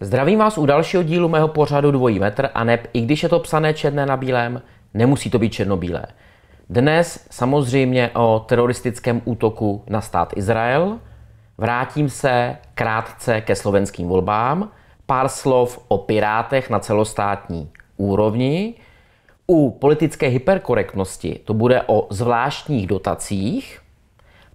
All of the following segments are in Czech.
Zdravím vás u dalšího dílu mého pořadu Dvojí metr a neb, i když je to psané černé na bílém, nemusí to být černobílé. Dnes samozřejmě o teroristickém útoku na stát Izrael – Vrátím se krátce ke slovenským volbám. Pár slov o pirátech na celostátní úrovni. U politické hyperkorektnosti to bude o zvláštních dotacích.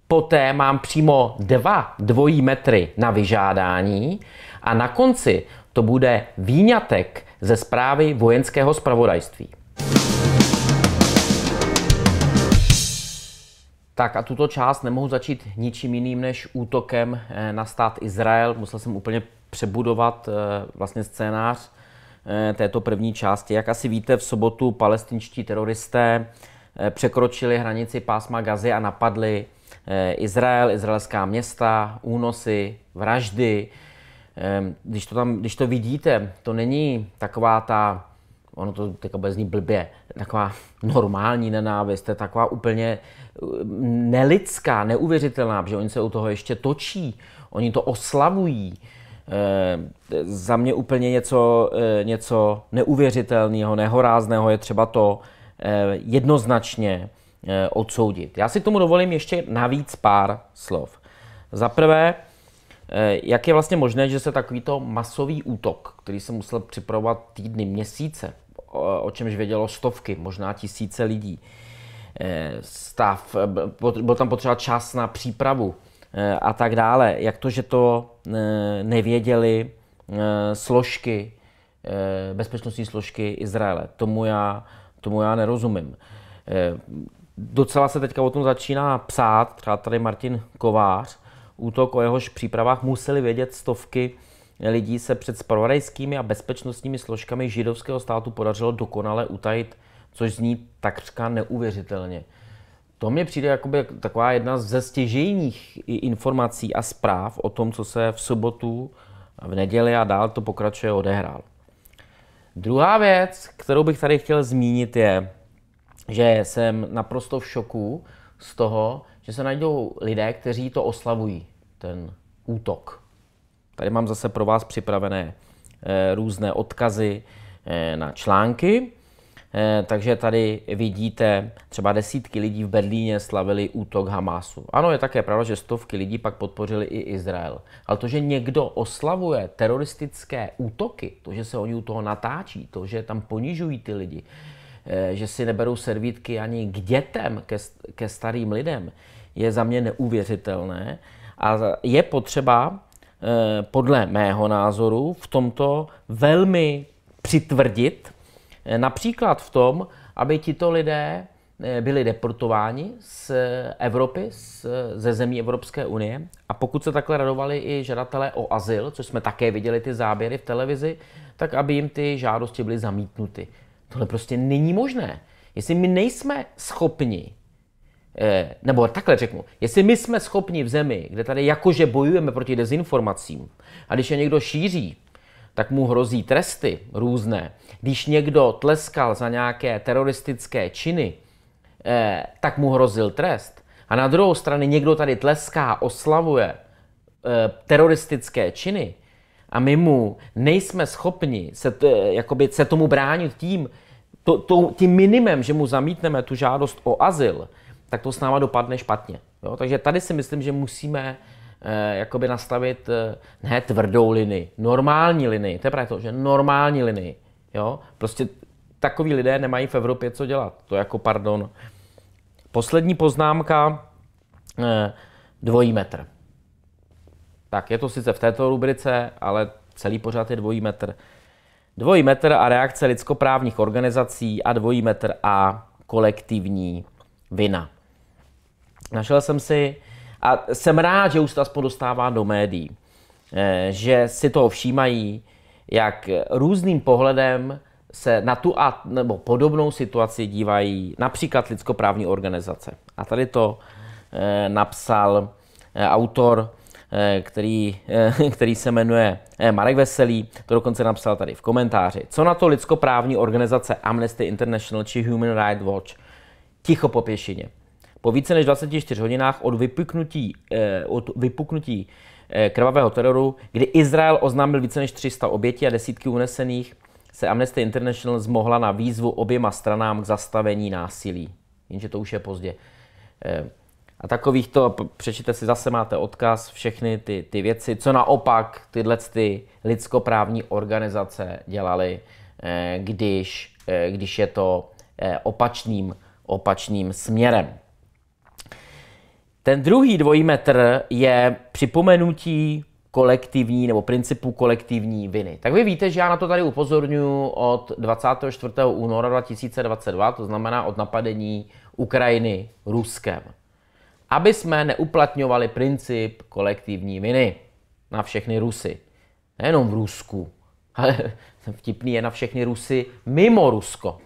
Poté mám přímo dva dvojí metry na vyžádání. A na konci to bude výňatek ze zprávy vojenského spravodajství. Tak a tuto část nemohu začít ničím jiným než útokem eh, na stát Izrael. Musel jsem úplně přebudovat eh, vlastně scénář eh, této první části. Jak asi víte, v sobotu palestinští teroristé překročili hranici pásma Gazy a napadli Izrael, izraelská města, únosy, vraždy. Ehm, když to, tam, když to vidíte, to není taková ta, ono to teďka bude zní blbě, taková normální nenávist, to je taková úplně nelidská, neuvěřitelná, protože oni se u toho ještě točí, oni to oslavují. E, za mě úplně něco, e, něco neuvěřitelného, nehorázného je třeba to e, jednoznačně odsoudit. Já si k tomu dovolím ještě navíc pár slov. Za prvé, jak je vlastně možné, že se takovýto masový útok, který se musel připravovat týdny, měsíce, o čemž vědělo stovky, možná tisíce lidí, Eh, stav, eh, byl tam potřeba čas na přípravu eh, a tak dále. Jak to, že to nevěděli složky, bezpečnostní složky Izraele. Tomu já, tomu já nerozumím. Docela se teďka o tom začíná psát, třeba tady Martin Kovář, útok, o jehož přípravách museli vědět stovky lidí se před spravodajskými a bezpečnostními složkami židovského státu podařilo dokonale utajit což zní takřka neuvěřitelně. To mě přijde jako taková jedna ze stěžejních informací a zpráv o tom, co se v sobotu, v neděli a dál to pokračuje odehrál. Druhá věc, kterou bych tady chtěl zmínit, je, že jsem naprosto v šoku z toho, že se najdou lidé, kteří to oslavují, ten útok. Tady mám zase pro vás připravené eh, různé odkazy eh, na články. Eh, takže tady vidíte, třeba desítky lidí v Berlíně slavili útok Hamásu. Ano, je také pravda, že stovky lidí pak podpořili i Izrael. Ale to, že někdo oslavuje teroristické útoky, to, že se oni u toho natáčí, to, že tam ponižují ty lidi, eh, že si neberou servítky ani k dětem, ke, ke starým lidem, je za mě neuvěřitelné. A je potřeba, eh, podle mého názoru, v tomto velmi přitvrdit Eh, například v tom, aby tito lidé eh, byli deportováni z Evropy, z, ze zemí Evropské unie. A pokud se takhle radovali i žadatelé o azyl, což jsme také viděli ty záběry v televizi, tak aby jim ty žádosti byly zamítnuty. Tohle prostě není možné. Jestli my nejsme schopni, eh, nebo takhle řeknu, jestli my jsme schopni v zemi, kde tady jakože bojujeme proti dezinformacím, a když je někdo šíří, tak mu hrozí tresty různé. Když někdo tleskal za nějaké teroristické činy, eh, tak mu hrozil trest. A na druhou stranu někdo tady tleská, oslavuje eh, teroristické činy a my mu nejsme schopni se, t, eh, jakoby, se tomu bránit tím, to, to, tím minimem, že mu zamítneme tu žádost o azyl, tak to s náma dopadne špatně. Jo? Takže tady si myslím, že musíme Eh, jakoby nastavit eh, ne tvrdou linii, normální linii. To je právě to, že normální linii. Jo? Prostě takový lidé nemají v Evropě co dělat. To jako pardon. Poslední poznámka, eh, dvojí metr. Tak je to sice v této rubrice, ale celý pořád je dvojí metr. Dvojí metr a reakce lidskoprávních organizací a dvojí metr a kolektivní vina. Našel jsem si a jsem rád, že už to aspoň dostává do médií, eh, že si toho všímají, jak různým pohledem se na tu a, nebo podobnou situaci dívají například lidskoprávní organizace. A tady to eh, napsal eh, autor, který, který se jmenuje Marek Veselý, to dokonce napsal tady v komentáři. Co na to lidskoprávní organizace Amnesty International či Human Rights Watch? Ticho po pěšině. Po více než 24 hodinách od vypuknutí, eh, od vypuknutí eh, krvavého teroru, kdy Izrael oznámil více než 300 obětí a desítky unesených, se Amnesty International zmohla na výzvu oběma stranám k zastavení násilí. Jenže to už je pozdě. Eh, a takovýchto, přečtěte si, zase máte odkaz, všechny ty, ty věci, co naopak tyhle ty lidskoprávní organizace dělaly, když, když je to opačným, opačným směrem. Ten druhý dvojí metr je připomenutí kolektivní nebo principu kolektivní viny. Tak vy víte, že já na to tady upozorňuji od 24. února 2022, to znamená od napadení Ukrajiny Ruskem. Aby jsme neuplatňovali princip kolektivní viny na všechny Rusy. Nejenom v Rusku, ale vtipný je na všechny Rusy mimo Rusko,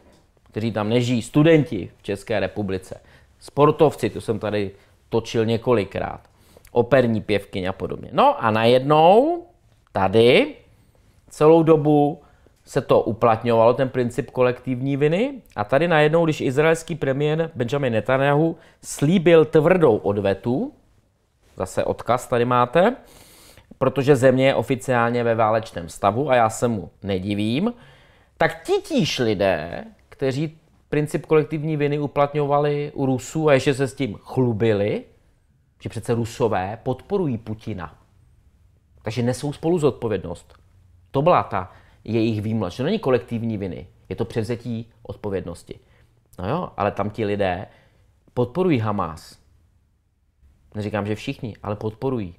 kteří tam nežijí, studenti v České republice, sportovci, to jsem tady točil několikrát. Operní pěvky a podobně. No a najednou tady celou dobu se to uplatňovalo, ten princip kolektivní viny. A tady najednou, když izraelský premiér Benjamin Netanyahu slíbil tvrdou odvetu, zase odkaz tady máte, protože země je oficiálně ve válečném stavu a já se mu nedivím, tak titíž lidé, kteří princip kolektivní viny uplatňovali u Rusů a ještě se s tím chlubili, že přece Rusové podporují Putina. Takže nesou spolu zodpovědnost. To byla ta jejich výmlač. To není kolektivní viny, je to převzetí odpovědnosti. No jo, ale tam ti lidé podporují Hamas. Neříkám, že všichni, ale podporují.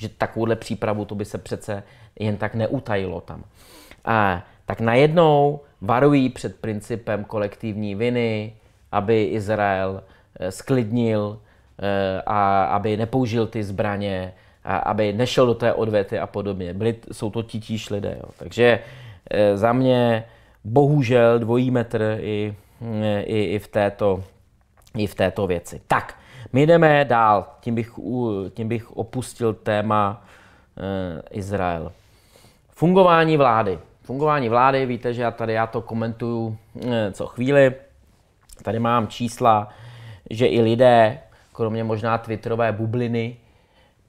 Že takovouhle přípravu to by se přece jen tak neutajilo tam. A, tak najednou varují před principem kolektivní viny, aby Izrael sklidnil eh, eh, a aby nepoužil ty zbraně, a aby nešel do té odvety a podobně. Byli, jsou to titíž lidé. Jo. Takže eh, za mě bohužel dvojí metr i, i, i, v, této, i v této věci. Tak, my jdeme dál. Tím bych, tím bych opustil téma Izrael. Fungování vlády fungování vlády, víte, že já tady já to komentuju eh, co chvíli. Tady mám čísla, že i lidé, kromě možná twitterové bubliny,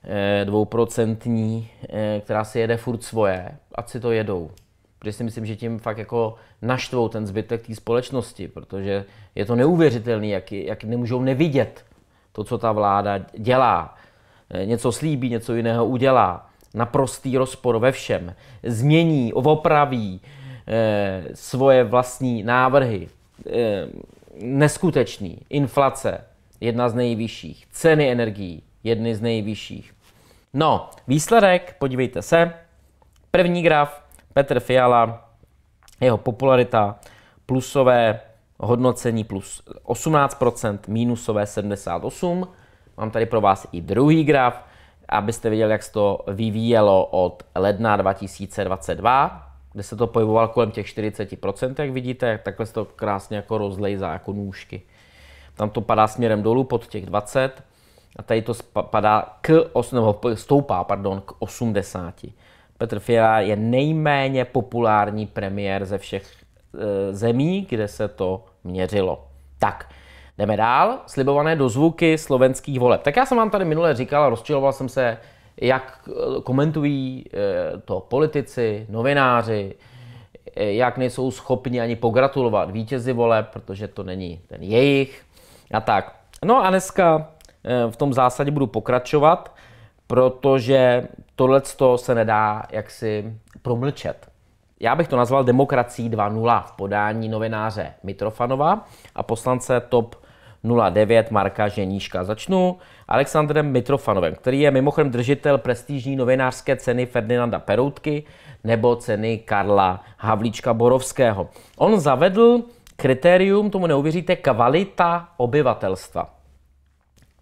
eh, dvouprocentní, eh, která si jede furt svoje, ať si to jedou. Protože si myslím, že tím fakt jako naštvou ten zbytek té společnosti, protože je to neuvěřitelné, jak, jak nemůžou nevidět to, co ta vláda dělá. Něco slíbí, něco jiného udělá naprostý rozpor ve všem, změní, opraví e, svoje vlastní návrhy. E, neskutečný. Inflace, jedna z nejvyšších. Ceny energií, jedny z nejvyšších. No, výsledek, podívejte se. První graf, Petr Fiala, jeho popularita, plusové hodnocení plus 18%, mínusové 78%. Mám tady pro vás i druhý graf, abyste viděli, jak se to vyvíjelo od ledna 2022, kde se to pohyboval kolem těch 40%, jak vidíte, takhle se to krásně jako rozlejzá, jako nůžky. Tam to padá směrem dolů pod těch 20 a tady to padá k nebo stoupá, pardon, k 80. Petr Fiala je nejméně populární premiér ze všech e, zemí, kde se to měřilo. Tak, Jdeme dál, slibované dozvuky slovenských voleb. Tak já jsem vám tady minule říkal a rozčiloval jsem se, jak eh, komentují eh, to politici, novináři, eh, jak nejsou schopni ani pogratulovat vítězi voleb, protože to není ten jejich a tak. No a dneska v tom zásadě budu pokračovat, protože tohle se nedá jaksi promlčet. Já bych to nazval demokracií 2.0 v podání novináře Mitrofanova a poslance TOP 0,9 Marka Ženíška. Začnu Alexandrem Mitrofanovem, který je mimochodem držitel prestižní novinářské ceny Ferdinanda Peroutky nebo ceny Karla Havlíčka Borovského. On zavedl kritérium, tomu neuvěříte, kvalita obyvatelstva.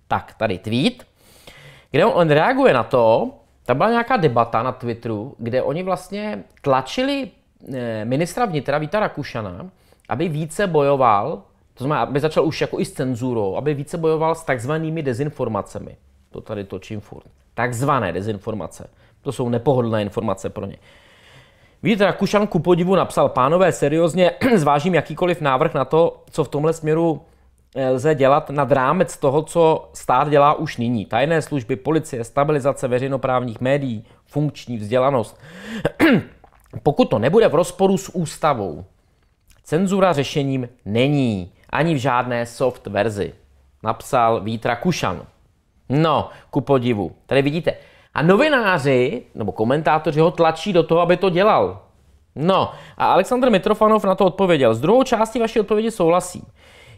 Tak, tady tweet, kde on, reaguje na to, tam byla nějaká debata na Twitteru, kde oni vlastně tlačili eh, ministra vnitra Víta Rakušana, aby více bojoval to znamená, aby začal už jako i s cenzurou, aby více bojoval s takzvanými dezinformacemi. To tady točím furt. Takzvané dezinformace. To jsou nepohodlné informace pro ně. Vít Rakušan ku podivu napsal, pánové, seriózně zvážím jakýkoliv návrh na to, co v tomhle směru eh, lze dělat nad rámec toho, co stát dělá už nyní. Tajné služby, policie, stabilizace veřejnoprávních médií, funkční vzdělanost. Pokud to nebude v rozporu s ústavou, cenzura řešením není ani v žádné soft verzi. Napsal Vítra Kušan. No, ku podivu. Tady vidíte. A novináři, nebo komentátoři ho tlačí do toho, aby to dělal. No, a Aleksandr Mitrofanov na to odpověděl. S druhou částí vaší odpovědi souhlasí.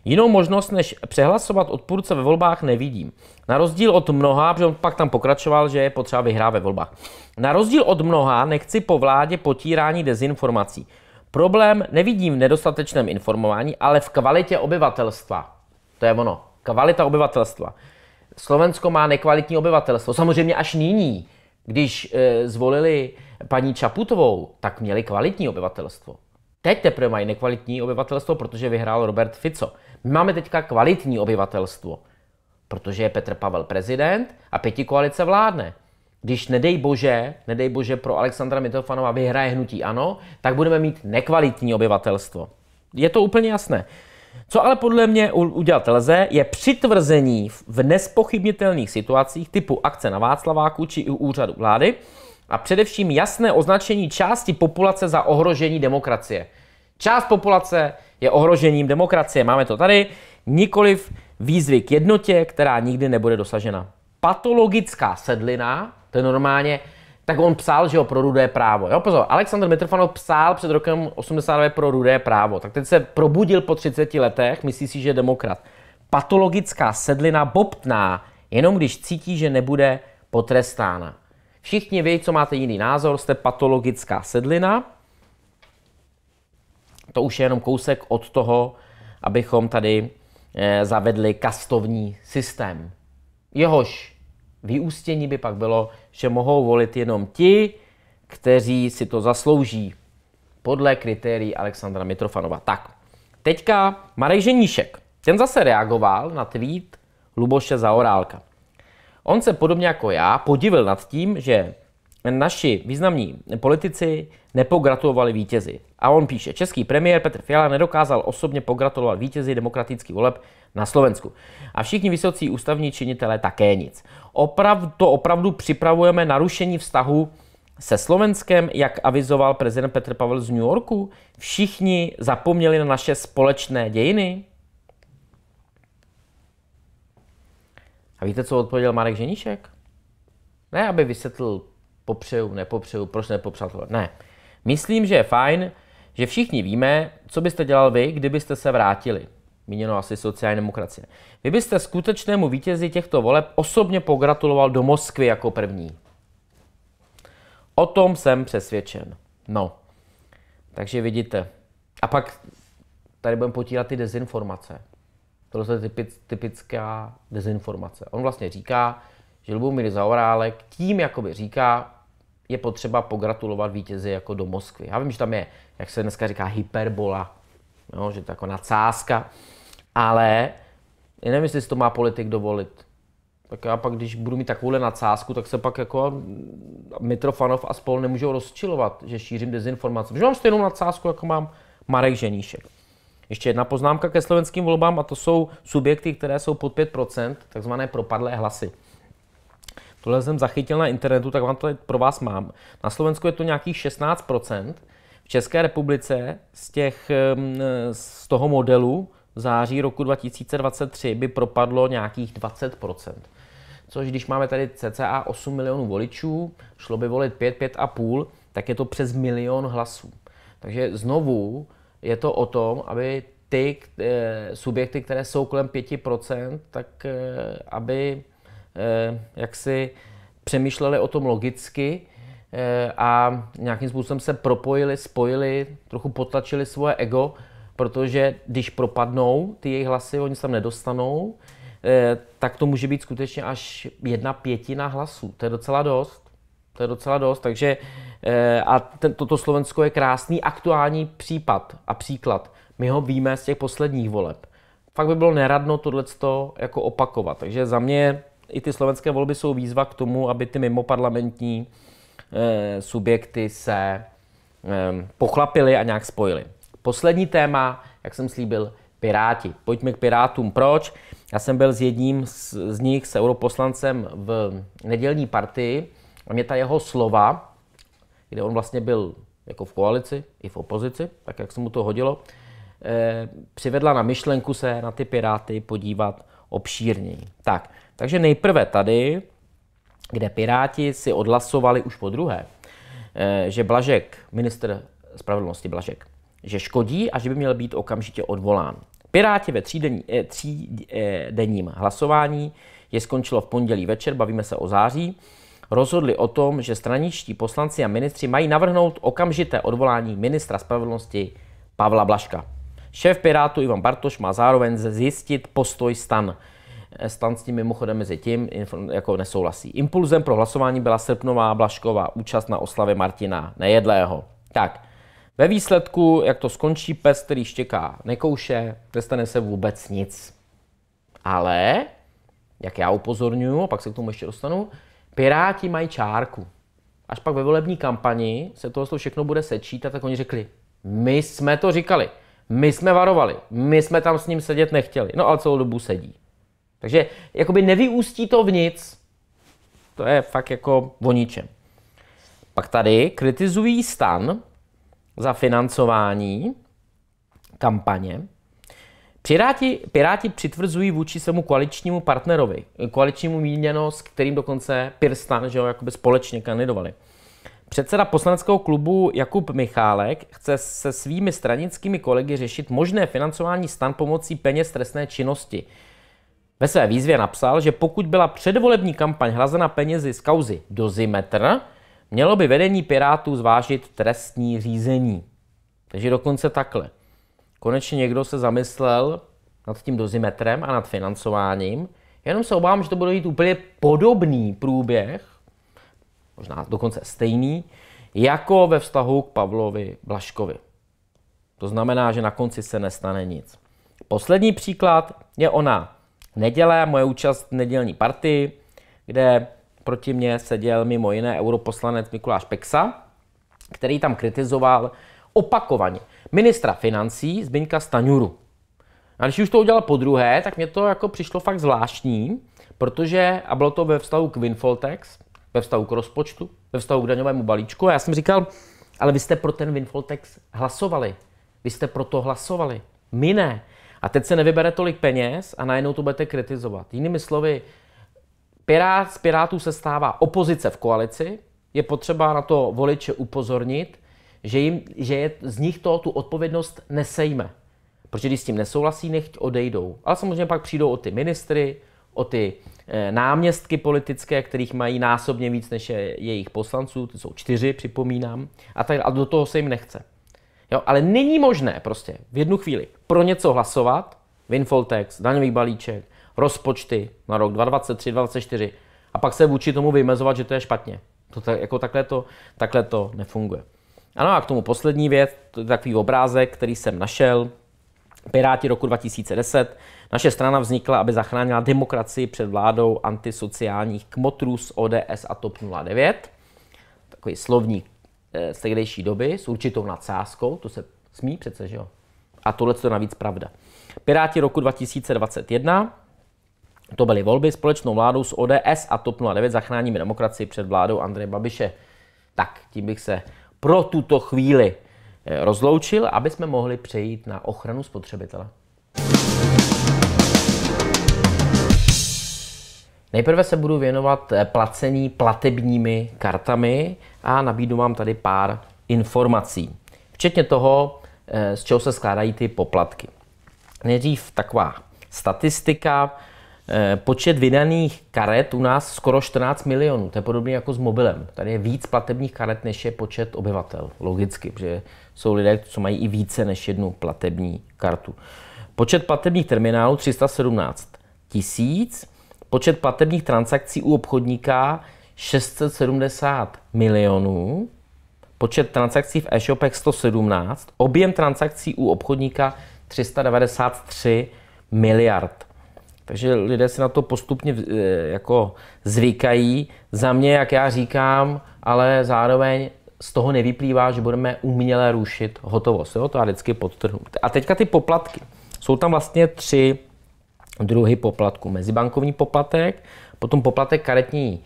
Jinou možnost, než přehlasovat odpůrce ve volbách, nevidím. Na rozdíl od mnoha, protože on pak tam pokračoval, že je potřeba vyhrát ve volbách. Na rozdíl od mnoha nechci po vládě potírání dezinformací. Problém nevidím v nedostatečném informování, ale v kvalitě obyvatelstva. To je ono. Kvalita obyvatelstva. Slovensko má nekvalitní obyvatelstvo. Samozřejmě až nyní, když e, zvolili paní Čaputovou, tak měli kvalitní obyvatelstvo. Teď teprve mají nekvalitní obyvatelstvo, protože vyhrál Robert Fico. My máme teďka kvalitní obyvatelstvo, protože je Petr Pavel prezident a pěti koalice vládne když nedej bože, nedej bože pro Alexandra Mitofanova vyhraje hnutí ano, tak budeme mít nekvalitní obyvatelstvo. Je to úplně jasné. Co ale podle mě udělat lze, je přitvrzení v nespochybnitelných situacích typu akce na Václaváku či u úřadu vlády a především jasné označení části populace za ohrožení demokracie. Část populace je ohrožením demokracie, máme to tady, nikoliv výzvy k jednotě, která nikdy nebude dosažena. Patologická sedlina, to je normálně, tak on psal, že jo, pro rudé právo. Jo, pozor, Alexander Mitrofanov psal před rokem 89 pro rudé právo. Tak teď se probudil po 30 letech, myslí si, že je demokrat. Patologická sedlina bobtná, jenom když cítí, že nebude potrestána. Všichni vy, co máte jiný názor, jste patologická sedlina. To už je jenom kousek od toho, abychom tady eh, zavedli kastovní systém. Jehož Vyústění by pak bylo, že mohou volit jenom ti, kteří si to zaslouží podle kritérií Alexandra Mitrofanova. Tak, teďka Marek Ženíšek. Ten zase reagoval na tweet Luboše Zaorálka. On se podobně jako já podivil nad tím, že naši významní politici nepogratulovali vítězi. A on píše, český premiér Petr Fiala nedokázal osobně pogratulovat vítězi demokratických voleb na Slovensku. A všichni vysocí ústavní činitelé také nic. Oprav, to opravdu připravujeme narušení vztahu se Slovenskem, jak avizoval prezident Petr Pavel z New Yorku. Všichni zapomněli na naše společné dějiny. A víte, co odpověděl Marek Ženíšek? Ne, aby vysvětlil popřeju, nepopřeju, proč nepopřál to. Ne. Myslím, že je fajn, že všichni víme, co byste dělal vy, kdybyste se vrátili míněno asi sociální demokracie. Vy byste skutečnému vítězi těchto voleb osobně pogratuloval do Moskvy jako první. O tom jsem přesvědčen. No, takže vidíte. A pak tady budeme potírat ty dezinformace. To je typická dezinformace. On vlastně říká, že Lubomír Zaorálek tím jakoby říká, je potřeba pogratulovat vítězi jako do Moskvy. Já vím, že tam je, jak se dneska říká, hyperbola, jo, že to jako nadsázka, ale já nevím, jestli si to má politik dovolit. Tak já pak, když budu mít takovouhle nadsázku, tak se pak jako Mitrofanov a spol nemůžou rozčilovat, že šířím dezinformace. Protože mám stejnou nadsázku, jako mám Marek Ženíšek. Ještě jedna poznámka ke slovenským volbám, a to jsou subjekty, které jsou pod 5%, takzvané propadlé hlasy. Tohle jsem zachytil na internetu, tak vám to pro vás mám. Na Slovensku je to nějakých 16%, v České republice z, těch, z toho modelu září roku 2023 by propadlo nějakých 20 Což když máme tady cca 8 milionů voličů, šlo by volit 5, 5,5, tak je to přes milion hlasů. Takže znovu je to o tom, aby ty e, subjekty, které jsou kolem 5%, tak e, aby e, jaksi přemýšleli o tom logicky, Eh, a nějakým způsobem se propojili, spojili, trochu potlačili svoje ego, protože když propadnou ty jejich hlasy, oni se tam nedostanou, eh, tak to může být skutečně až jedna pětina hlasů. To je docela dost. To je docela dost, takže eh, a ten, toto Slovensko je krásný aktuální případ a příklad. My ho víme z těch posledních voleb. Fakt by bylo neradno tohleto jako opakovat. Takže za mě i ty slovenské volby jsou výzva k tomu, aby ty mimoparlamentní parlamentní Eh, subjekty se ehm, pochlapily a nějak spojily. Poslední téma, jak jsem slíbil, Piráti. Pojďme k Pirátům. Proč? Já jsem byl s jedním z, z nich, s europoslancem v nedělní partii a mě ta jeho slova, kde on vlastně byl jako v koalici i v opozici, tak jak se mu to hodilo, eh, přivedla na myšlenku se na ty Piráty podívat obšírněji. Tak, takže nejprve tady kde Piráti si odhlasovali už po druhé, eh, že Blažek, minister spravedlnosti Blažek, že škodí a že by měl být okamžitě odvolán. Piráti ve třídenním eh, eh, hlasování je skončilo v pondělí večer, bavíme se o září, rozhodli o tom, že straničtí poslanci a ministři mají navrhnout okamžité odvolání ministra spravedlnosti Pavla Blaška. Šéf Pirátu Ivan Bartoš má zároveň zjistit postoj stan. Eh, stan s tím mimochodem mezi tím jako nesouhlasí. Impulzem pro hlasování byla srpnová Blašková účast na oslavě Martina Nejedlého. Tak, ve výsledku, jak to skončí, pes, který štěká nekouše, nestane se vůbec nic. Ale, jak já upozorňuji, a pak se k tomu ještě dostanu, Piráti mají čárku. Až pak ve volební kampani se tohle všechno bude sečítat, tak oni řekli, my jsme to říkali, my jsme varovali, my jsme tam s ním sedět nechtěli. No ale celou dobu sedí. Takže jakoby nevyústí to v nic. To je fakt jako o ničem. Pak tady kritizují stan za financování kampaně. Piráti, piráti přitvrzují vůči svému koaličnímu partnerovi, koaličnímu míněno, s kterým dokonce Pirstan, že jo, jakoby společně kandidovali. Předseda poslaneckého klubu Jakub Michálek chce se svými stranickými kolegy řešit možné financování stan pomocí peněz trestné činnosti. Ve své výzvě napsal, že pokud byla předvolební kampaň hrazena penězi z kauzy Dozimetr, mělo by vedení Pirátů zvážit trestní řízení. Takže dokonce takhle. Konečně někdo se zamyslel nad tím dozimetrem a nad financováním. Jenom se obávám, že to bude jít úplně podobný průběh, možná dokonce stejný, jako ve vztahu k Pavlovi Blaškovi. To znamená, že na konci se nestane nic. Poslední příklad je ona, Neděle moje účast v nedělní partii, kde proti mně seděl mimo jiné europoslanec Mikuláš Peksa, který tam kritizoval opakovaně ministra financí Zbyňka Staňuru. A když už to udělal po druhé, tak mě to jako přišlo fakt zvláštní, protože, a bylo to ve vztahu k Winfoltex, ve vztahu k rozpočtu, ve vztahu k daňovému balíčku, a já jsem říkal, ale vy jste pro ten Winfoltex hlasovali. Vy jste pro to hlasovali. My ne. A teď se nevybere tolik peněz a najednou to budete kritizovat. Jinými slovy, Pirát, z Pirátů se stává opozice v koalici, je potřeba na to voliče upozornit, že, jim, že je, z nich to tu odpovědnost nesejme. Protože když s tím nesouhlasí, nechť odejdou. Ale samozřejmě pak přijdou o ty ministry, o ty e, náměstky politické, kterých mají násobně víc než je jejich poslanců, ty jsou čtyři, připomínám, a, tak, a do toho se jim nechce. Jo, ale není možné prostě v jednu chvíli pro něco hlasovat, windfall tax, daňový balíček, rozpočty na rok 2023, 2024 a pak se vůči tomu vymezovat, že to je špatně. To tak, jako takhle to, takhle to nefunguje. Ano a k tomu poslední věc, to je takový obrázek, který jsem našel. Piráti roku 2010. Naše strana vznikla, aby zachránila demokracii před vládou antisociálních kmotrů z ODS a TOP 09. Takový slovník Eh, z tehdejší doby s určitou nadsázkou, to se smí přece, že jo? A tohle to navíc pravda. Piráti roku 2021, to byly volby společnou vládou s ODS a TOP 09 zachráníme demokracii před vládou Andreje Babiše. Tak, tím bych se pro tuto chvíli eh, rozloučil, aby jsme mohli přejít na ochranu spotřebitele. Nejprve se budu věnovat eh, placení platebními kartami a nabídnu vám tady pár informací, včetně toho, eh, z čeho se skládají ty poplatky. Nejdřív taková statistika. Eh, počet vydaných karet u nás skoro 14 milionů, to je podobně jako s mobilem. Tady je víc platebních karet, než je počet obyvatel, logicky, protože jsou lidé, co mají i více než jednu platební kartu. Počet platebních terminálů 317 tisíc, Počet platebních transakcí u obchodníka 670 milionů, počet transakcí v e-shopech 117, objem transakcí u obchodníka 393 miliard. Takže lidé si na to postupně eh, jako zvykají. Za mě, jak já říkám, ale zároveň z toho nevyplývá, že budeme uměle rušit hotovost. Jo? To já vždycky podtrhnu. A teďka ty poplatky. Jsou tam vlastně tři druhy poplatku. Mezibankovní poplatek, potom poplatek karetní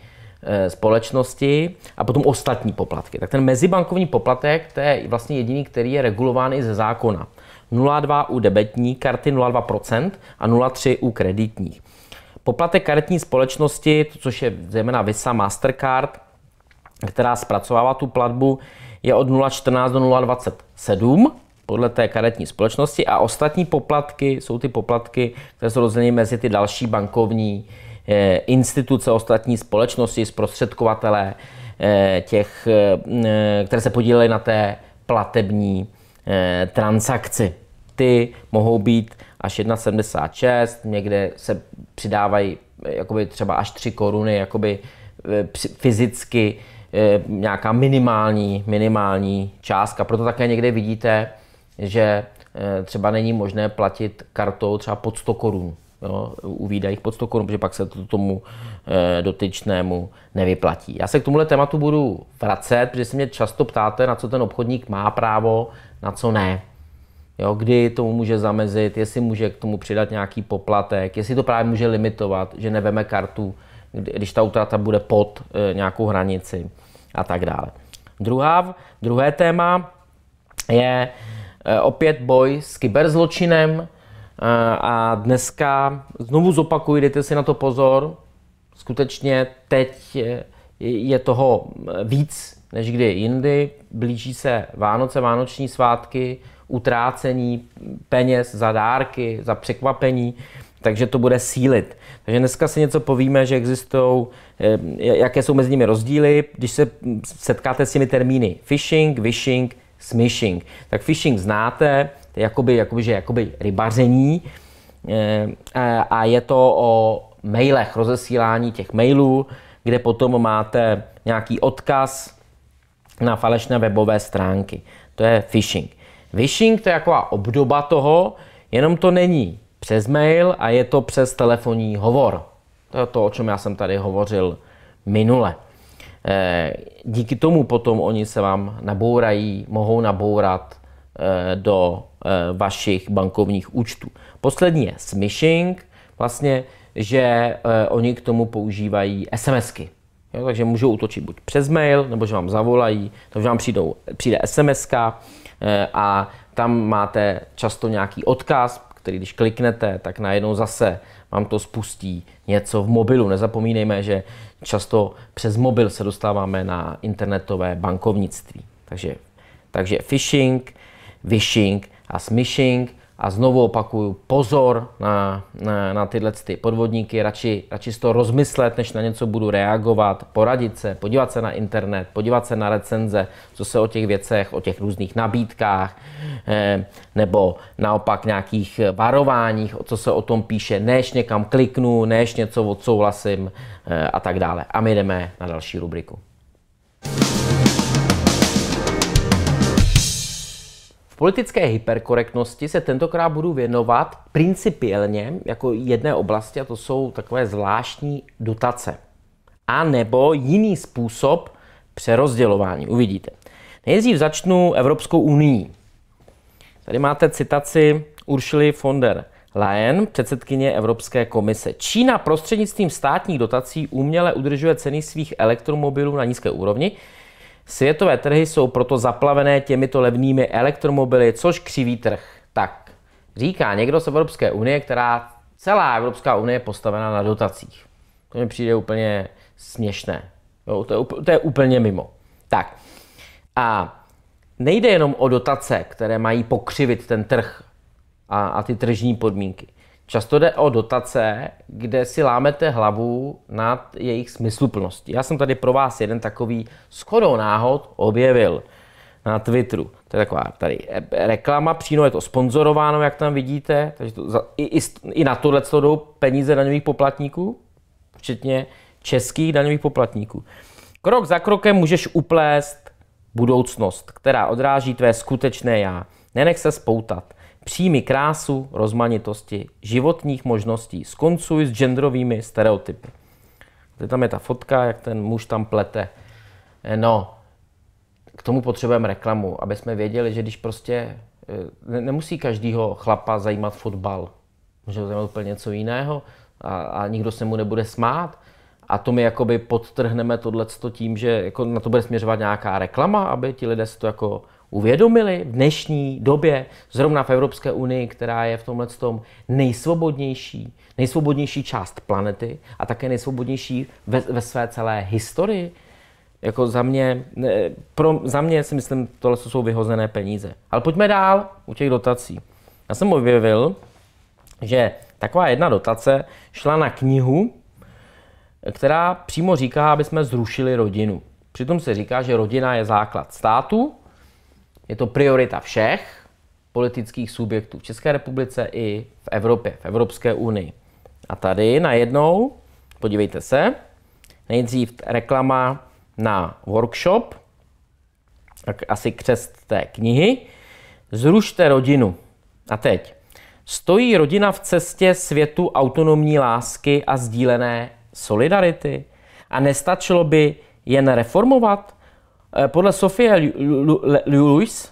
eh, společnosti a potom ostatní poplatky. Tak ten mezibankovní poplatek, to je vlastně jediný, který je regulován i ze zákona. 0,2 u debetní karty 0,2% a 0,3 u kreditních. Poplatek karetní společnosti, což je zejména Visa, Mastercard, která zpracovává tu platbu, je od 0,14 do podle té karetní společnosti a ostatní poplatky jsou ty poplatky, které jsou rozděleny mezi ty další bankovní eh, instituce, ostatní společnosti, zprostředkovatele, eh, těch, eh, které se podílely na té platební transakci. Ty mohou být až 1,76, někde se přidávají jakoby třeba až 3 koruny jakoby fyzicky nějaká minimální, minimální částka. Proto také někde vidíte že eh, třeba není možné platit kartou třeba pod 100 korun. Jo, u výdajích pod 100 korun, protože pak se to tomu e, dotyčnému nevyplatí. Já se k tomuhle tématu budu vracet, protože se mě často ptáte, na co ten obchodník má právo, na co ne. Jo, kdy tomu může zamezit, jestli může k tomu přidat nějaký poplatek, jestli to právě může limitovat, že neveme kartu, když ta utrata bude pod e, nějakou hranici a tak dále. Druhá, druhé téma je Eh, opět boj s kyberzločinem eh, a dneska znovu zopakuju, dejte si na to pozor, skutečně teď je toho víc než kdy jindy, blíží se Vánoce, Vánoční svátky, utrácení peněz za dárky, za překvapení, takže to bude sílit. Takže dneska si něco povíme, že existují, eh, jaké jsou mezi nimi rozdíly, když se setkáte s těmi termíny phishing, wishing, smishing. Tak phishing znáte, To je jakoby, jakoby, že jakoby rybaření eh, a je to o mailech, rozesílání těch mailů, kde potom máte nějaký odkaz na falešné webové stránky. To je phishing. Phishing to je jako obdoba toho, jenom to není přes mail a je to přes telefonní hovor. To je to, o čem já jsem tady hovořil minule. Eh, díky tomu potom oni se vám nabourají, mohou nabourat eh, do eh, vašich bankovních účtů. Poslední je smishing, vlastně, že oni k tomu používají SMSky. Jo, takže můžou útočit buď přes mail, nebo že vám zavolají, nebo že vám přijdou, přijde SMS a tam máte často nějaký odkaz, který když kliknete, tak najednou zase vám to spustí něco v mobilu. Nezapomínejme, že Často přes mobil se dostáváme na internetové bankovnictví. Takže, takže phishing, vishing a smishing a znovu opakuju, pozor na, na, na tyhle ty podvodníky, radši, radši si to rozmyslet, než na něco budu reagovat, poradit se, podívat se na internet, podívat se na recenze, co se o těch věcech, o těch různých nabídkách eh, nebo naopak nějakých varováních, co se o tom píše, než někam kliknu, než něco odsouhlasím eh, a tak dále. A my jdeme na další rubriku. politické hyperkorektnosti se tentokrát budu věnovat principiálně jako jedné oblasti, a to jsou takové zvláštní dotace. A nebo jiný způsob přerozdělování. Uvidíte. Nejdřív začnu Evropskou unii. Tady máte citaci Uršily von der Leyen, předsedkyně Evropské komise. Čína prostřednictvím státních dotací uměle udržuje ceny svých elektromobilů na nízké úrovni, Světové trhy jsou proto zaplavené těmito levnými elektromobily, což křiví trh. Tak, říká někdo z Evropské unie, která celá Evropská unie je postavena na dotacích. To mi přijde úplně směšné. Jo, to, je, to je úplně mimo. Tak. A nejde jenom o dotace, které mají pokřivit ten trh a, a ty tržní podmínky. Často jde o dotace, kde si lámete hlavu nad jejich smysluplností. Já jsem tady pro vás jeden takový shodou náhod objevil na Twitteru. To je taková tady reklama, přímo je to sponzorováno, jak tam vidíte, takže to za, i, i, i na tohle to jdou peníze daňových poplatníků, včetně českých daňových poplatníků. Krok za krokem můžeš uplést budoucnost, která odráží tvé skutečné já. Nenech se spoutat. Přijmi krásu, rozmanitosti, životních možností. Skoncuj s genderovými stereotypy. Tady tam je ta fotka, jak ten muž tam plete. Eh, no, k tomu potřebujeme reklamu, aby jsme věděli, že když prostě eh, ne nemusí každýho chlapa zajímat fotbal. Může ho zajímat úplně něco jiného a, a nikdo se mu nebude smát. A to my jakoby podtrhneme tohleto tím, že jako na to bude směřovat nějaká reklama, aby ti lidé si to jako uvědomili v dnešní době, zrovna v Evropské unii, která je v tomhle tom nejsvobodnější, nejsvobodnější část planety a také nejsvobodnější ve, ve své celé historii, jako za mě, pro, za mě si myslím, tohle jsou vyhozené peníze. Ale pojďme dál u těch dotací. Já jsem objevil, že taková jedna dotace šla na knihu, která přímo říká, aby jsme zrušili rodinu. Přitom se říká, že rodina je základ státu je to priorita všech politických subjektů v České republice i v Evropě, v Evropské unii. A tady najednou, podívejte se, nejdřív reklama na workshop, tak asi křest té knihy, Zrušte rodinu. A teď. Stojí rodina v cestě světu autonomní lásky a sdílené solidarity? A nestačilo by jen reformovat? Eh, podle Sofie Lewis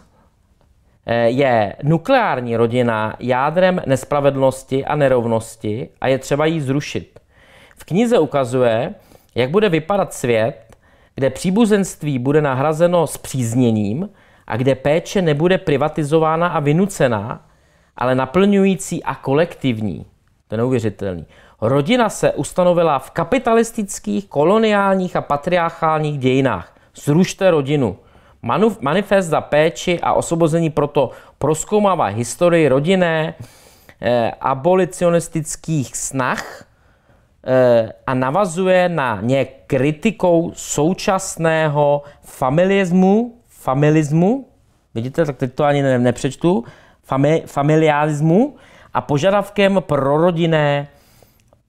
eh, je nukleární rodina jádrem nespravedlnosti a nerovnosti a je třeba ji zrušit. V knize ukazuje, jak bude vypadat svět, kde příbuzenství bude nahrazeno spřízněním a kde péče nebude privatizována a vynucená, ale naplňující a kolektivní. To je neuvěřitelný. Rodina se ustanovila v kapitalistických, koloniálních a patriarchálních dějinách. Zrušte rodinu. Manifest za péči a osvobození proto proskoumává historii rodinné eh, abolicionistických snah eh, a navazuje na ně kritikou současného familismu, familismu, vidíte, tak teď to ani ne, nepřečtu, fami, familialismu a požadavkem prorodinné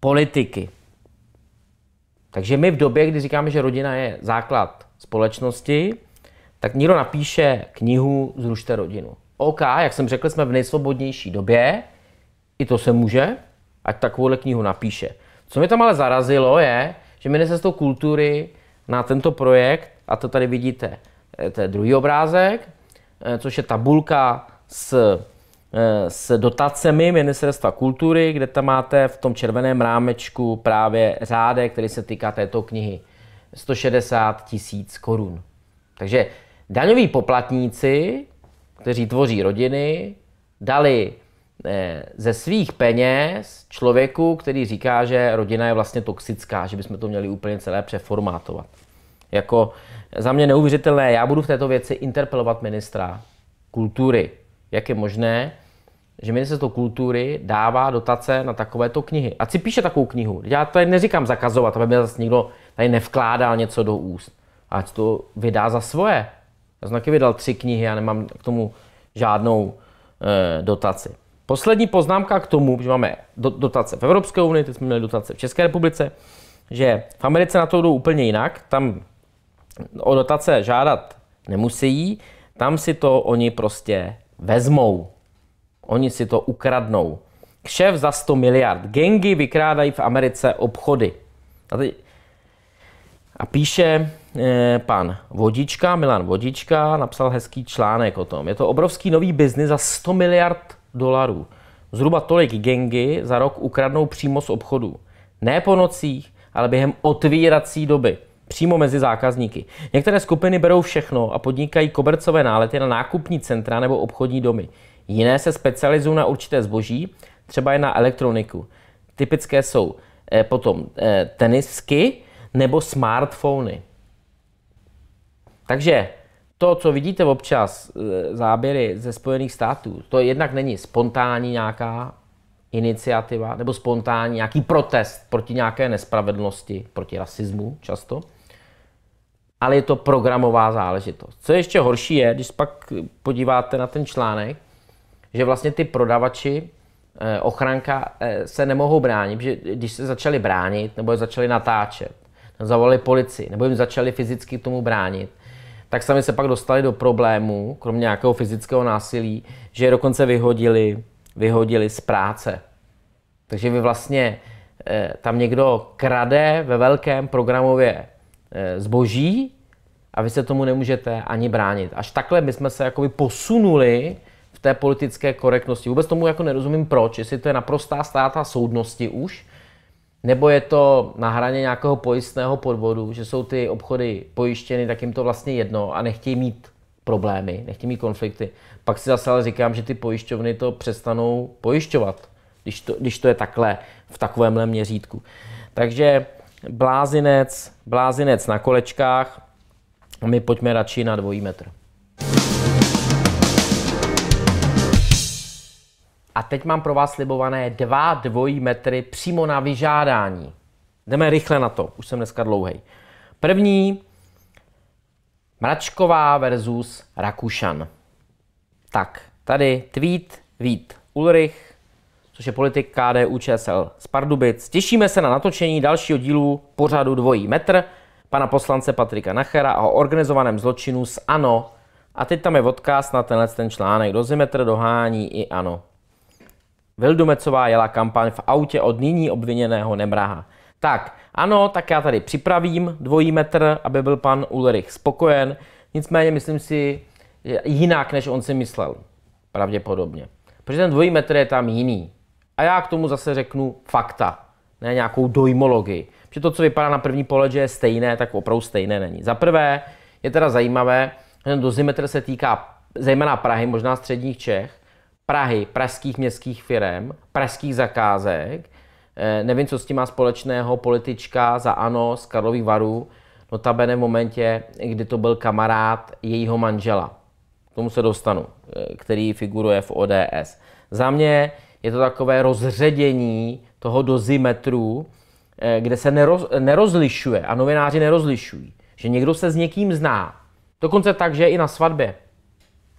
politiky. Takže my v době, kdy říkáme, že rodina je základ společnosti, tak někdo napíše knihu Zrušte rodinu. OK, jak jsem řekl, jsme v nejsvobodnější době, i to se může, ať takovouhle knihu napíše. Co mě tam ale zarazilo je, že Ministerstvo kultury na tento projekt, a to tady vidíte, eh, to je druhý obrázek, eh, což je tabulka s, eh, s dotacemi Ministerstva kultury, kde tam máte v tom červeném rámečku právě řádek, který se týká této knihy. 160 tisíc korun. Takže daňoví poplatníci, kteří tvoří rodiny, dali eh, ze svých peněz člověku, který říká, že rodina je vlastně toxická, že bychom to měli úplně celé přeformátovat. Jako eh, za mě neuvěřitelné, já budu v této věci interpelovat ministra kultury. Jak je možné, že ministerstvo kultury dává dotace na takovéto knihy. A si píše takovou knihu. Já tady neříkám zakazovat, aby mi zase nikdo tady nevkládal něco do úst. Ať to vydá za svoje. Já jsem taky vydal tři knihy, já nemám k tomu žádnou e, dotaci. Poslední poznámka k tomu, že máme do, dotace v Evropské unii, teď jsme měli dotace v České republice, že v Americe na to jdou úplně jinak, tam o dotace žádat nemusí, tam si to oni prostě vezmou. Oni si to ukradnou. Kšev za 100 miliard. Gengy vykrádají v Americe obchody. A, teď... a píše eh, pan Vodička, Milan Vodička, napsal hezký článek o tom. Je to obrovský nový biznis za 100 miliard dolarů. Zhruba tolik gengy za rok ukradnou přímo z obchodů. Ne po nocích, ale během otvírací doby. Přímo mezi zákazníky. Některé skupiny berou všechno a podnikají kobercové nálety na nákupní centra nebo obchodní domy. Jiné se specializují na určité zboží, třeba i na elektroniku. Typické jsou eh, potom eh, tenisky nebo smartfony. Takže to, co vidíte občas eh, záběry ze Spojených států, to jednak není spontánní nějaká iniciativa nebo spontánní nějaký protest proti nějaké nespravedlnosti, proti rasismu často, ale je to programová záležitost. Co ještě horší je, když pak podíváte na ten článek, že vlastně ty prodavači, eh, ochranka eh, se nemohou bránit, že když se začali bránit, nebo je začali natáčet, zavolali policii, nebo jim začali fyzicky tomu bránit, tak sami se pak dostali do problémů, kromě nějakého fyzického násilí, že je dokonce vyhodili, vyhodili z práce. Takže vy vlastně eh, tam někdo krade ve velkém programově zboží a vy se tomu nemůžete ani bránit. Až takhle jsme se jakoby posunuli v té politické korektnosti. Vůbec tomu jako nerozumím proč, jestli to je naprostá státa soudnosti už, nebo je to na hraně nějakého pojistného podvodu, že jsou ty obchody pojištěny, tak jim to vlastně jedno a nechtějí mít problémy, nechtějí mít konflikty. Pak si zase ale říkám, že ty pojišťovny to přestanou pojišťovat, když to, když to je takhle, v takovémhle měřítku. Takže blázinec, blázinec na kolečkách, my pojďme radši na dvojí metr. A teď mám pro vás slibované dva dvojí metry přímo na vyžádání. Jdeme rychle na to, už jsem dneska dlouhý. První, Mračková versus Rakušan. Tak, tady tweet Vít Ulrich, což je politik KDU ČSL z Pardubic. Těšíme se na natočení dalšího dílu pořadu Dvojí metr pana poslance Patrika Nachera a o organizovaném zločinu s ANO. A teď tam je odkaz na tenhle ten článek. Dozimetr dohání i ANO. Vildumecová jela kampaň v autě od nyní obviněného Nemraha. Tak, ano, tak já tady připravím dvojí metr, aby byl pan Ulrich spokojen. Nicméně myslím si, že jinak, než on si myslel. Pravděpodobně. Protože ten dvojí metr je tam jiný. A já k tomu zase řeknu fakta, ne nějakou dojmologii. Protože to, co vypadá na první pohled, že je stejné, tak opravdu stejné není. Za prvé je teda zajímavé, že ten dozimetr se týká zejména Prahy, možná středních Čech, Prahy, pražských městských firm, pražských zakázek. Eh, nevím, co s tím má společného politička za ANO z Karlových varů, notabene v momentě, kdy to byl kamarád jejího manžela. K tomu se dostanu, eh, který figuruje v ODS. Za mě je to takové rozředění toho dozimetru, eh, kde se neroz, nerozlišuje a novináři nerozlišují, že někdo se s někým zná. Dokonce tak, že i na svatbě.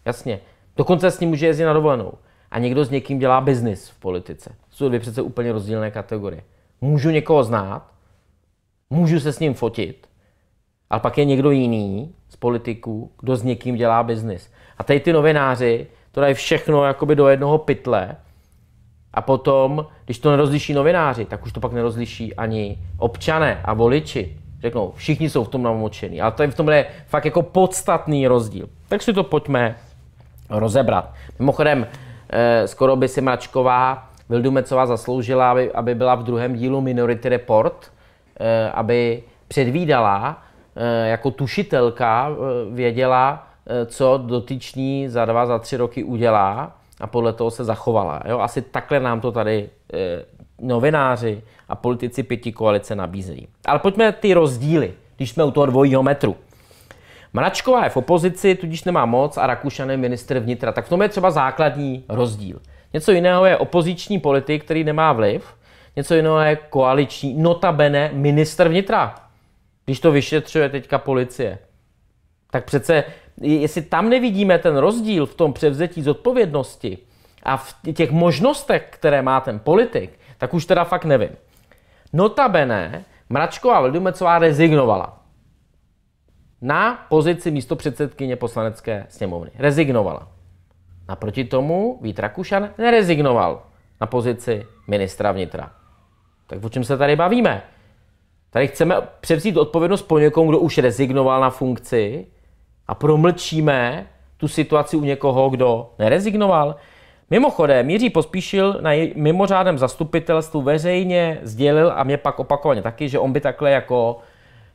Jasně. Dokonce s ním může jezdit na dovolenou. A někdo s někým dělá biznis v politice. Jsou dvě přece úplně rozdílné kategorie. Můžu někoho znát, můžu se s ním fotit, ale pak je někdo jiný z politiků, kdo s někým dělá biznis. A tady ty novináři to dají všechno jakoby do jednoho pytle a potom, když to nerozliší novináři, tak už to pak nerozliší ani občané a voliči. Řeknou, všichni jsou v tom namočení. Ale je v tomhle fakt jako podstatný rozdíl. Tak si to pojďme rozebrat. Mimochodem, eh, skoro by si Mračková Vildumecová zasloužila, aby, aby byla v druhém dílu Minority Report, eh, aby předvídala, eh, jako tušitelka věděla, co dotyční za dva, za tři roky udělá a podle toho se zachovala. Jo? Asi takhle nám to tady novináři a politici pěti koalice nabízejí. Ale pojďme ty rozdíly, když jsme u toho dvojího metru. Mračková je v opozici, tudíž nemá moc a Rakušan je ministr vnitra. Tak v tom je třeba základní rozdíl. Něco jiného je opoziční politik, který nemá vliv, něco jiného je koaliční, notabene minister vnitra, když to vyšetřuje teďka policie. Tak přece, jestli tam nevidíme ten rozdíl v tom převzetí zodpovědnosti a v těch možnostech, které má ten politik, tak už teda fakt nevím. Notabene Mračková Vildumecová rezignovala na pozici místo předsedkyně poslanecké sněmovny. Rezignovala. Naproti tomu Vít Rakušan nerezignoval na pozici ministra vnitra. Tak o čem se tady bavíme? Tady chceme převzít odpovědnost po někom, kdo už rezignoval na funkci a promlčíme tu situaci u někoho, kdo nerezignoval. Mimochodem, Jiří Pospíšil na mimořádném zastupitelstvu veřejně sdělil a mě pak opakovaně taky, že on by takhle jako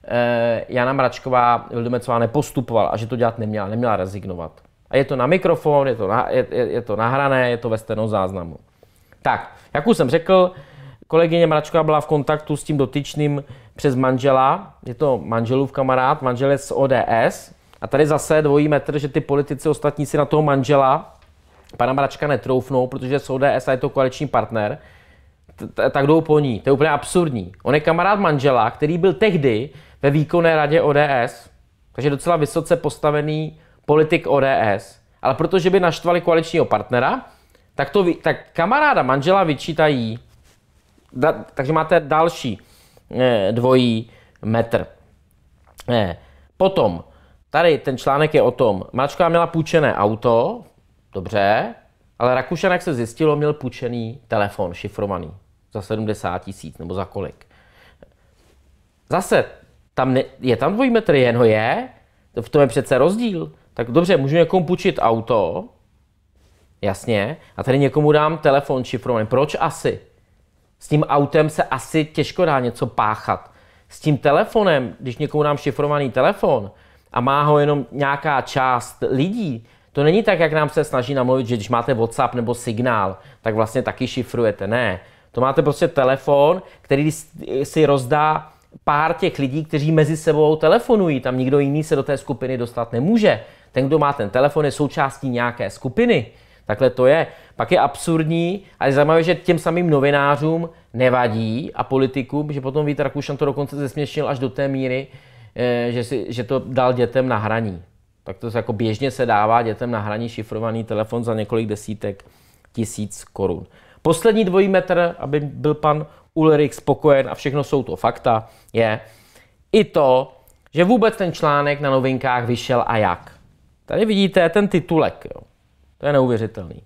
Eh, Jana Mračková Vildomecová nepostupovala a že to dělat neměla, neměla rezignovat. A je to na mikrofon, je to, na, je, je, je to nahrané, je to ve stenozáznamu. Tak, jak už jsem řekl, kolegyně Mračková byla v kontaktu s tím dotyčným přes manžela, je to manželův kamarád, manželec z ODS. A tady zase dvojí metr, že ty politici ostatní si na toho manžela pana Mračka netroufnou, protože z ODS a je to koaliční partner tak jdou po ní. To je úplně absurdní. On je kamarád manžela, který byl tehdy ve výkonné radě ODS, takže docela vysoce postavený politik ODS, ale protože by naštvali koaličního partnera, tak, to, tak kamaráda manžela vyčítají, da, takže máte další eh, dvojí metr. Eh, potom, tady ten článek je o tom, Mačka měla půjčené auto, dobře, ale Rakušan, jak se zjistilo, měl půjčený telefon, šifrovaný za 70 tisíc nebo za kolik. Zase, tam ne, je tam dvojí metr, jen ho je, v tom je přece rozdíl. Tak dobře, můžu někomu půjčit auto, jasně, a tady někomu dám telefon šifrovaný. Proč asi? S tím autem se asi těžko dá něco páchat. S tím telefonem, když někomu dám šifrovaný telefon a má ho jenom nějaká část lidí, to není tak, jak nám se snaží namluvit, že když máte WhatsApp nebo signál, tak vlastně taky šifrujete. Ne, to máte prostě telefon, který si rozdá pár těch lidí, kteří mezi sebou telefonují. Tam nikdo jiný se do té skupiny dostat nemůže. Ten, kdo má ten telefon, je součástí nějaké skupiny. Takhle to je. Pak je absurdní, ale je zajímavé, že těm samým novinářům nevadí a politikům, že potom Vít Rakušan to dokonce zesměšnil až do té míry, eh, že, si, že to dal dětem na hraní. Tak to se jako běžně se dává dětem na hraní šifrovaný telefon za několik desítek tisíc korun. Poslední dvojí metr, aby byl pan Ulrich spokojen a všechno jsou to fakta, je i to, že vůbec ten článek na novinkách vyšel a jak. Tady vidíte ten titulek, jo. To je neuvěřitelný.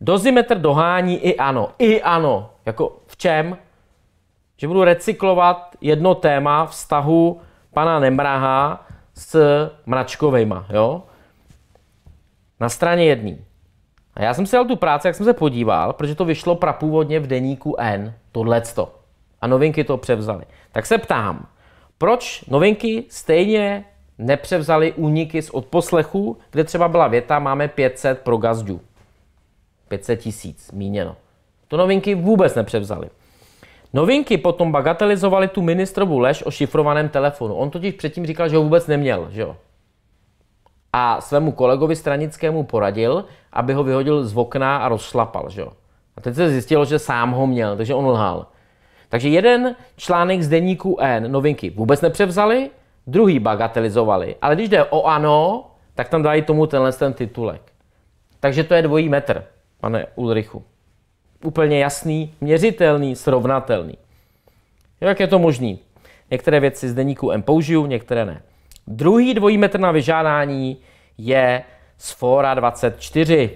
Dozimetr dohání i ano. I ano. Jako v čem? Že budu recyklovat jedno téma vztahu pana Nemraha s Mračkovejma, jo? Na straně jedný. A já jsem si dal tu práci, jak jsem se podíval, protože to vyšlo prapůvodně v deníku N, tohleto. A novinky to převzali. Tak se ptám, proč novinky stejně nepřevzali úniky z odposlechu, kde třeba byla věta, máme 500 pro Gazdu 500 tisíc, míněno. To novinky vůbec nepřevzali. Novinky potom bagatelizovali tu ministrovu lež o šifrovaném telefonu. On totiž předtím říkal, že ho vůbec neměl, že jo? a svému kolegovi stranickému poradil, aby ho vyhodil z okna a rozšlapal. Že? A teď se zjistilo, že sám ho měl, takže on lhal. Takže jeden článek z deníku N, novinky, vůbec nepřevzali, druhý bagatelizovali. Ale když jde o ano, tak tam dají tomu tenhle ten titulek. Takže to je dvojí metr, pane Ulrichu. Úplně jasný, měřitelný, srovnatelný. Jak je to možný? Některé věci z deníku M použiju, některé ne. Druhý dvojí metr na vyžádání je z Fora 24.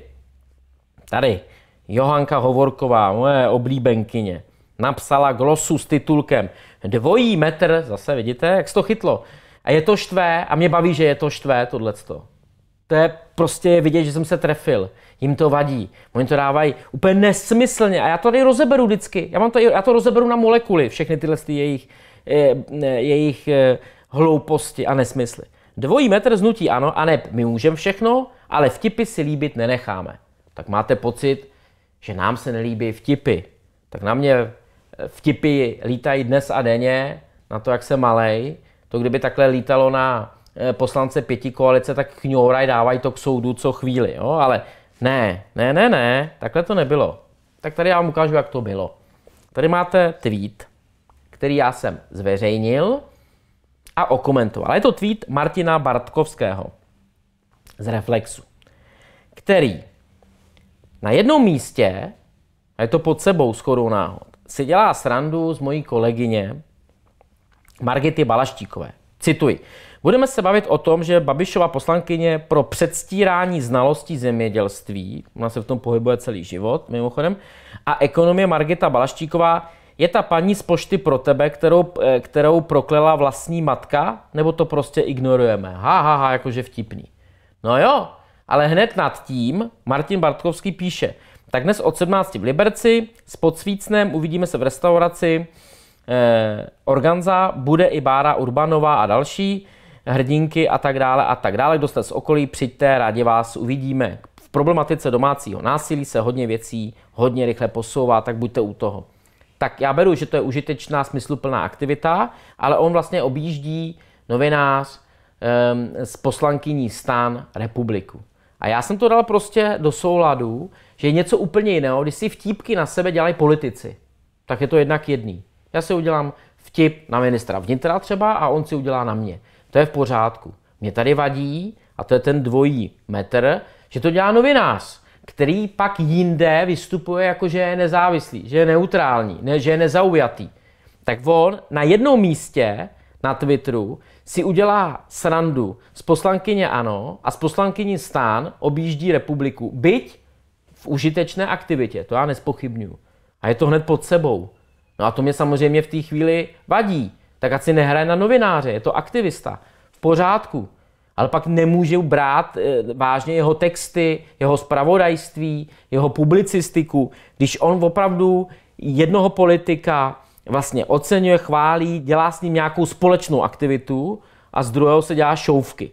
Tady Johanka Hovorková, moje oblíbenkyně, napsala glosu s titulkem Dvojí metr, zase vidíte, jak se to chytlo. A je to štvé a mě baví, že je to štvé tohleto. To je prostě vidět, že jsem se trefil. Jim to vadí. Oni to dávají úplně nesmyslně. A já to tady rozeberu vždycky. Já, mám to, já to rozeberu na molekuly, všechny tyhle jejich, eh, jejich eh, hlouposti a nesmysly. Dvojí metr znutí ano a ne, my můžeme všechno, ale vtipy si líbit nenecháme. Tak máte pocit, že nám se nelíbí vtipy. Tak na mě eh, vtipy lítají dnes a denně, na to, jak se malej. To kdyby takhle lítalo na eh, poslance pěti koalice, tak kňouraj dávají to k soudu co chvíli. Jo? Ale ne, ne, ne, ne, takhle to nebylo. Tak tady já vám ukážu, jak to bylo. Tady máte tweet, který já jsem zveřejnil, a okomentoval. Je to tweet Martina Bartkovského z Reflexu, který na jednom místě, a je to pod sebou shodou náhod, si dělá srandu z mojí kolegyně Margity Balaštíkové. Cituji. Budeme se bavit o tom, že Babišova poslankyně pro předstírání znalostí zemědělství, ona se v tom pohybuje celý život mimochodem, a ekonomie Margita Balaštíková je ta paní z pošty pro tebe, kterou, eh, kterou proklela vlastní matka, nebo to prostě ignorujeme? Ha, ha, ha, jakože vtipný. No jo, ale hned nad tím Martin Bartkovský píše, tak dnes od 17 v Liberci s podsvícnem uvidíme se v restauraci eh, Organza, bude i Bára Urbanová a další hrdinky a tak dále a tak dále. Kdo jste z okolí, přijďte, rádi vás uvidíme. V problematice domácího násilí se hodně věcí hodně rychle posouvá, tak buďte u toho tak já beru, že to je užitečná, smysluplná aktivita, ale on vlastně objíždí novinář um, s poslankyní stán republiku. A já jsem to dal prostě do souladu, že je něco úplně jiného, když si vtípky na sebe dělají politici, tak je to jednak jedný. Já si udělám vtip na ministra vnitra třeba a on si udělá na mě. To je v pořádku. Mě tady vadí, a to je ten dvojí metr, že to dělá novinář který pak jinde vystupuje jako, že je nezávislý, že je neutrální, ne, že je nezaujatý. Tak on na jednom místě na Twitteru si udělá srandu z poslankyně ANO a z poslankyní stán objíždí republiku, byť v užitečné aktivitě, to já nespochybnuju. A je to hned pod sebou. No a to mě samozřejmě v té chvíli vadí. Tak ať si nehraje na novináře, je to aktivista. V pořádku ale pak nemůžu brát eh, vážně jeho texty, jeho spravodajství, jeho publicistiku, když on opravdu jednoho politika vlastně oceňuje, chválí, dělá s ním nějakou společnou aktivitu a z druhého se dělá šouvky.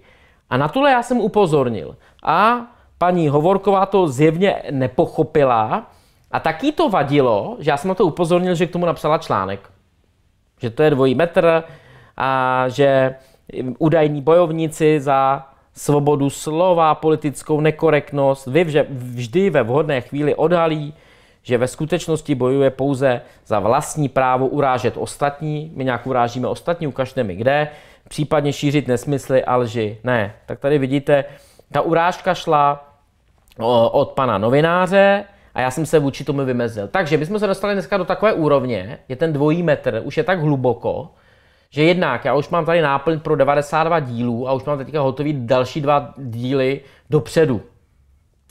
A na tohle já jsem upozornil. A paní Hovorková to zjevně nepochopila a taky to vadilo, že já jsem na to upozornil, že k tomu napsala článek. Že to je dvojí metr a že údajní bojovníci za svobodu slova, politickou nekorektnost, vy vždy ve vhodné chvíli odhalí, že ve skutečnosti bojuje pouze za vlastní právo urážet ostatní. My nějak urážíme ostatní, ukažte mi kde, případně šířit nesmysly a lži. Ne, tak tady vidíte, ta urážka šla od pana novináře a já jsem se vůči tomu vymezil. Takže my jsme se dostali dneska do takové úrovně, je ten dvojí metr, už je tak hluboko, že jednak já už mám tady náplň pro 92 dílů a už mám teďka hotový další dva díly dopředu.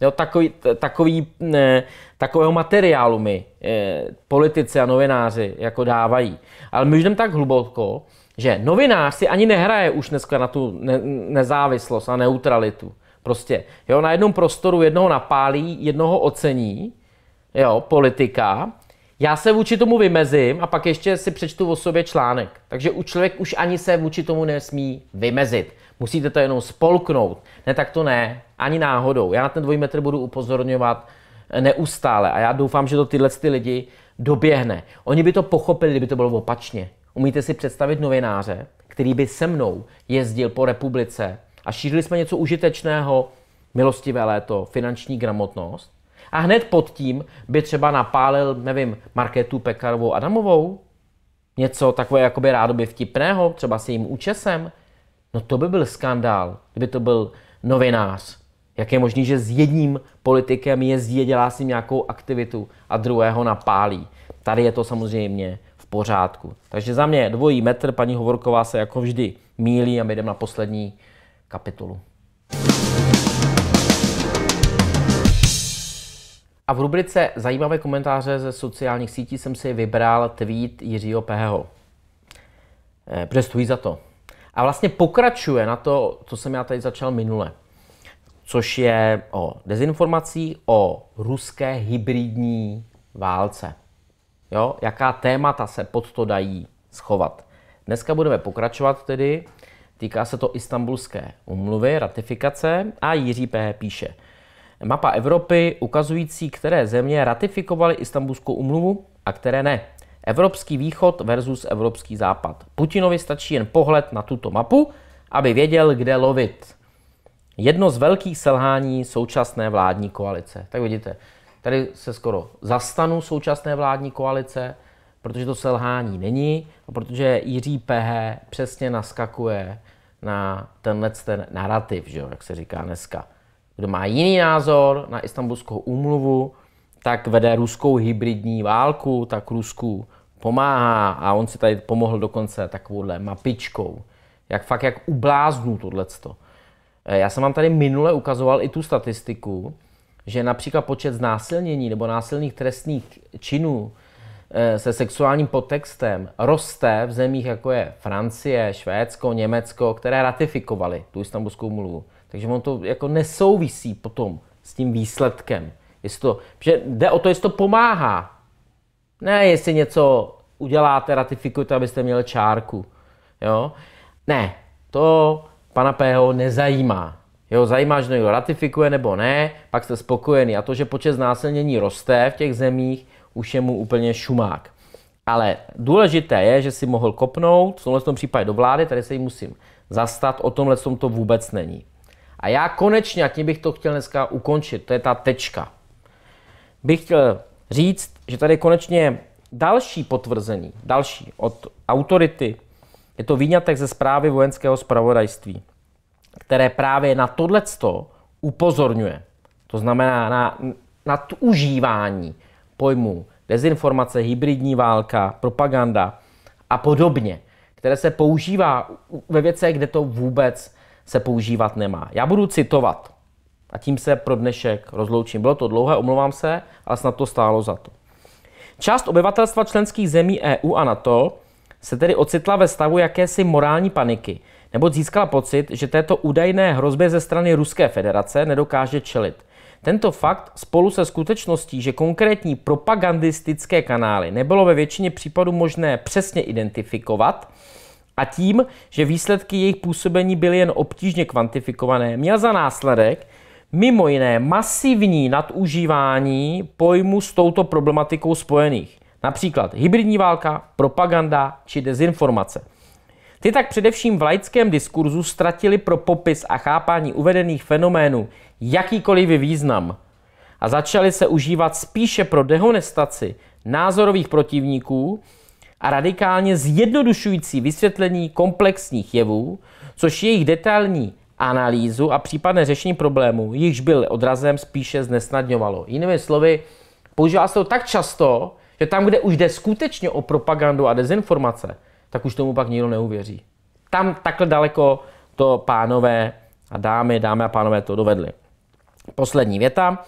Jo, takový, takový, ne, takového materiálu mi eh, politici a novináři jako dávají. Ale my jdeme tak hluboko, že novinář si ani nehraje už dneska na tu ne, nezávislost a neutralitu. Prostě, jo, na jednom prostoru jednoho napálí, jednoho ocení, jo, politika, já se vůči tomu vymezím a pak ještě si přečtu o sobě článek. Takže u člověk už ani se vůči tomu nesmí vymezit. Musíte to jenom spolknout. Ne, tak to ne. Ani náhodou. Já na ten dvojmetr budu upozorňovat eh, neustále a já doufám, že to tyhle ty lidi doběhne. Oni by to pochopili, kdyby to bylo opačně. Umíte si představit novináře, který by se mnou jezdil po republice a šířili jsme něco užitečného, milostivé léto, finanční gramotnost, a hned pod tím by třeba napálil, nevím, Marketu Pekarovou Adamovou, něco takové jakoby rádoby vtipného, třeba s jejím účesem. No to by byl skandál, kdyby to byl novinář. Jak je možný, že s jedním politikem jezdí a dělá s ním nějakou aktivitu a druhého napálí. Tady je to samozřejmě v pořádku. Takže za mě dvojí metr, paní Hovorková se jako vždy mílí a my jdeme na poslední kapitolu. A v rubrice Zajímavé komentáře ze sociálních sítí jsem si vybral tweet Jiřího Pého. Eh, Protože stojí za to. A vlastně pokračuje na to, co jsem já tady začal minule. Což je o dezinformací, o ruské hybridní válce. Jo? Jaká témata se pod to dají schovat. Dneska budeme pokračovat tedy. Týká se to istambulské umluvy, ratifikace a Jiří P. píše – Mapa Evropy ukazující, které země ratifikovaly Istanbulskou umluvu a které ne. Evropský východ versus Evropský západ. Putinovi stačí jen pohled na tuto mapu, aby věděl, kde lovit. Jedno z velkých selhání současné vládní koalice. Tak vidíte, tady se skoro zastanu současné vládní koalice, protože to selhání není a protože Jiří P.H. přesně naskakuje na tenhle ten narrativ, že jo, jak se říká dneska. Kdo má jiný názor na istambulskou úmluvu, tak vede ruskou hybridní válku, tak Rusku pomáhá a on si tady pomohl dokonce takovouhle mapičkou. Jak fakt jak ubláznu tohleto. Eh, já jsem vám tady minule ukazoval i tu statistiku, že například počet znásilnění nebo násilných trestných činů eh, se sexuálním podtextem roste v zemích jako je Francie, Švédsko, Německo, které ratifikovaly tu istambulskou mluvu. Takže on to jako nesouvisí potom s tím výsledkem. Jestli to, že jde o to, jestli to pomáhá. Ne, jestli něco uděláte, ratifikujete, abyste měli čárku. Jo? Ne, to pana P.O. nezajímá. Jo, zajímá, že někdo ratifikuje nebo ne, pak jste spokojený. A to, že počet znásilnění roste v těch zemích, už je mu úplně šumák. Ale důležité je, že si mohl kopnout, v tomhle případě do vlády, tady se jí musím zastat, o tomhle tom to vůbec není. A já konečně, a tím bych to chtěl dneska ukončit, to je ta tečka, bych chtěl říct, že tady konečně další potvrzení, další od autority, je to výňatek ze zprávy vojenského zpravodajství, které právě na tohleto upozorňuje. To znamená na na užívání pojmů dezinformace, hybridní válka, propaganda a podobně, které se používá ve věcech, kde to vůbec se používat nemá. Já budu citovat a tím se pro dnešek rozloučím. Bylo to dlouhé, omlouvám se, ale snad to stálo za to. Část obyvatelstva členských zemí EU a NATO se tedy ocitla ve stavu jakési morální paniky, nebo získala pocit, že této údajné hrozbě ze strany Ruské federace nedokáže čelit. Tento fakt spolu se skutečností, že konkrétní propagandistické kanály nebylo ve většině případů možné přesně identifikovat, a tím, že výsledky jejich působení byly jen obtížně kvantifikované, měl za následek mimo jiné masivní nadužívání pojmu s touto problematikou spojených. Například hybridní válka, propaganda či dezinformace. Ty tak především v laickém diskurzu ztratili pro popis a chápání uvedených fenoménů jakýkoliv význam a začaly se užívat spíše pro dehonestaci názorových protivníků, a radikálně zjednodušující vysvětlení komplexních jevů, což jejich detailní analýzu a případné řešení problémů, jichž byl odrazem, spíše znesnadňovalo. Jinými slovy, používá se to tak často, že tam, kde už jde skutečně o propagandu a dezinformace, tak už tomu pak nikdo neuvěří. Tam takhle daleko to pánové a dámy, dámy a pánové to dovedli. Poslední věta.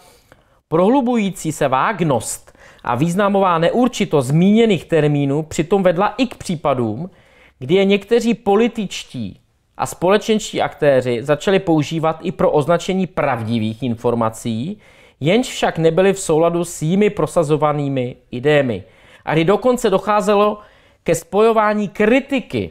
Prohlubující se vágnost a významová neurčitost zmíněných termínů přitom vedla i k případům, kdy je někteří političtí a společenští aktéři začali používat i pro označení pravdivých informací, jenž však nebyly v souladu s jimi prosazovanými idémi. A kdy dokonce docházelo ke spojování kritiky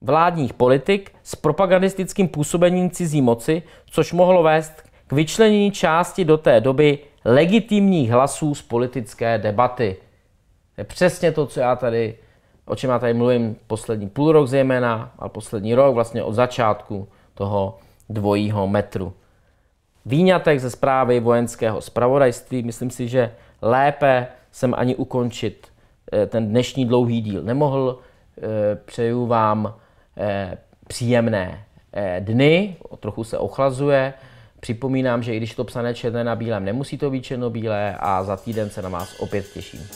vládních politik s propagandistickým působením cizí moci, což mohlo vést k vyčlenění části do té doby legitimních hlasů z politické debaty. To je přesně to, co já tady, o čem já tady mluvím poslední půl rok zejména, a poslední rok vlastně od začátku toho dvojího metru. Výňatek ze zprávy vojenského zpravodajství, myslím si, že lépe jsem ani ukončit eh, ten dnešní dlouhý díl nemohl. Eh, přeju vám eh, příjemné dny, trochu se ochlazuje. Připomínám, že i když je to psané černé na bílém, nemusí to být černobílé a za týden se na vás opět těším.